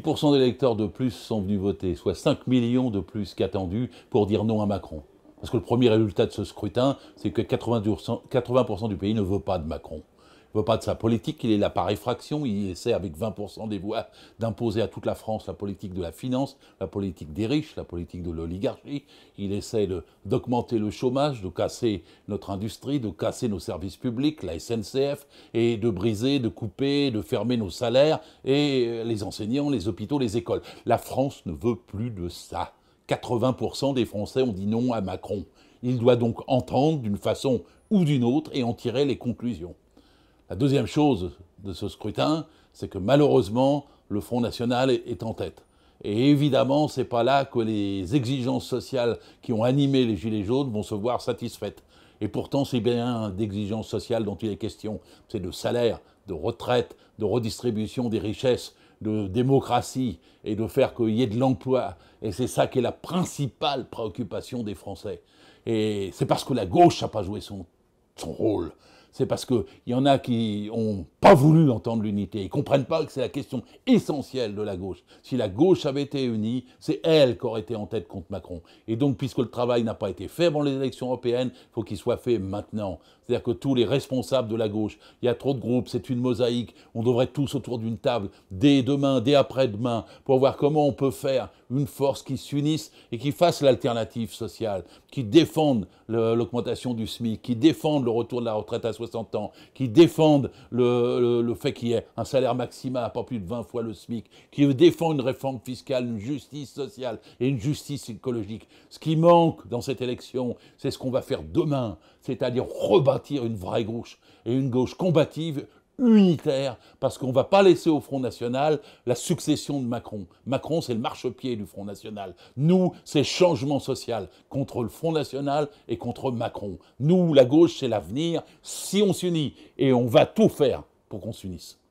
10% d'électeurs de plus sont venus voter, soit 5 millions de plus qu'attendus pour dire non à Macron. Parce que le premier résultat de ce scrutin, c'est que 80%, 80 du pays ne veut pas de Macron ne veut pas de sa politique, il est là par effraction, il essaie avec 20% des voix d'imposer à toute la France la politique de la finance, la politique des riches, la politique de l'oligarchie, il essaie d'augmenter le chômage, de casser notre industrie, de casser nos services publics, la SNCF, et de briser, de couper, de fermer nos salaires, et euh, les enseignants, les hôpitaux, les écoles. La France ne veut plus de ça. 80% des Français ont dit non à Macron. Il doit donc entendre d'une façon ou d'une autre et en tirer les conclusions. La deuxième chose de ce scrutin, c'est que malheureusement, le Front National est en tête. Et évidemment, ce n'est pas là que les exigences sociales qui ont animé les Gilets jaunes vont se voir satisfaites. Et pourtant, c'est bien d'exigences sociales dont il est question. C'est de salaire, de retraite, de redistribution des richesses, de démocratie et de faire qu'il y ait de l'emploi. Et c'est ça qui est la principale préoccupation des Français. Et c'est parce que la gauche n'a pas joué son, son rôle c'est parce qu'il y en a qui n'ont pas voulu entendre l'unité. Ils ne comprennent pas que c'est la question essentielle de la gauche. Si la gauche avait été unie, c'est elle qui aurait été en tête contre Macron. Et donc, puisque le travail n'a pas été fait avant les élections européennes, il faut qu'il soit fait maintenant. C'est-à-dire que tous les responsables de la gauche, il y a trop de groupes, c'est une mosaïque, on devrait tous autour d'une table, dès demain, dès après-demain, pour voir comment on peut faire une force qui s'unisse et qui fasse l'alternative sociale, qui défende l'augmentation du SMIC, qui défende le retour de la retraite à ans, qui défendent le, fait qu'il y ait un salaire maximal à pas plus de 20 fois le SMIC, qui défendent une réforme fiscale, une justice sociale et une justice écologique. Ce qui manque dans cette élection, c'est ce qu'on va faire demain, c'est-à-dire rebâtir une vraie gauche et une gauche combative, unitaire, parce qu'on ne va pas laisser au Front National la succession de Macron. Macron, c'est le marchepied du Front National. Nous, c'est changement social contre le Front National et contre Macron. Nous, la gauche, c'est l'avenir, si on s'unit, et on va tout faire pour qu'on s'unisse.